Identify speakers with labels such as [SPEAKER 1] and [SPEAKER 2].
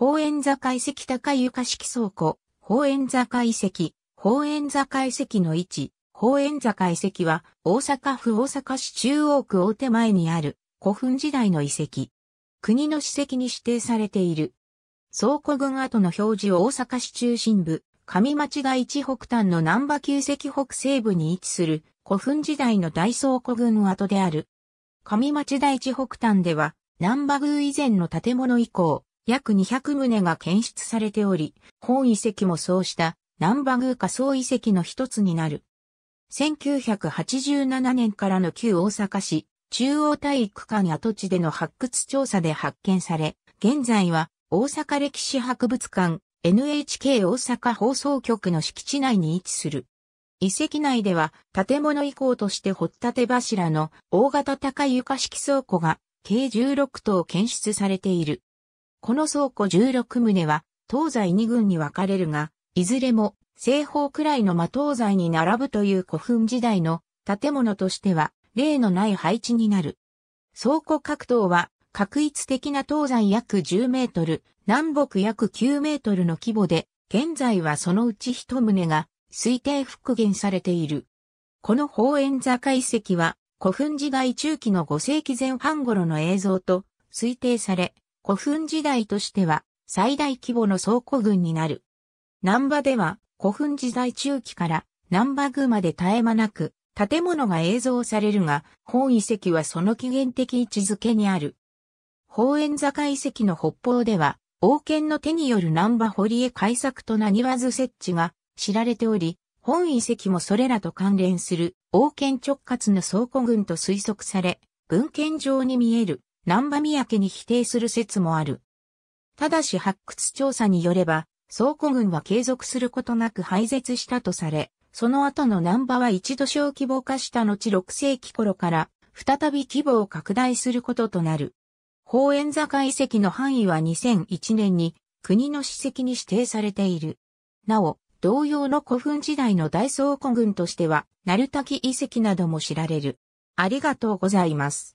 [SPEAKER 1] 宝円坂遺跡高床式倉庫、宝円坂遺跡、宝円坂遺跡の位置、宝円坂遺跡は大阪府大阪市中央区大手前にある古墳時代の遺跡。国の史跡に指定されている。倉庫群跡の表示を大阪市中心部、上町が一北端の南波旧跡北西部に位置する古墳時代の大倉庫群跡である。上町第一北端では、南波宮以前の建物以降、約200棟が検出されており、本遺跡もそうした南馬宮仮想遺跡の一つになる。1987年からの旧大阪市中央体育館跡地での発掘調査で発見され、現在は大阪歴史博物館 NHK 大阪放送局の敷地内に位置する。遺跡内では建物遺構として掘ったて柱の大型高床式倉庫が計16棟検出されている。この倉庫16棟は東西2軍に分かれるが、いずれも西方くらいの真東西に並ぶという古墳時代の建物としては例のない配置になる。倉庫各棟は確一的な東西約10メートル、南北約9メートルの規模で、現在はそのうち一棟が推定復元されている。この宝円座解析は古墳時代中期の5世紀前半頃の映像と推定され、古墳時代としては最大規模の倉庫群になる。南波では古墳時代中期から南波群まで絶え間なく建物が映像されるが、本遺跡はその起源的位置づけにある。宝円坂遺跡の北方では、王権の手による南波堀江開削となにわず設置が知られており、本遺跡もそれらと関連する王権直轄の倉庫群と推測され、文献上に見える南波三宅に否定する説もある。ただし発掘調査によれば、倉庫群は継続することなく廃絶したとされ、その後の南波は一度小規模化した後6世紀頃から再び規模を拡大することとなる。法円坂遺跡の範囲は2001年に国の史跡に指定されている。なお、同様の古墳時代の大倉庫群としては、鳴滝遺跡なども知られる。ありがとうございます。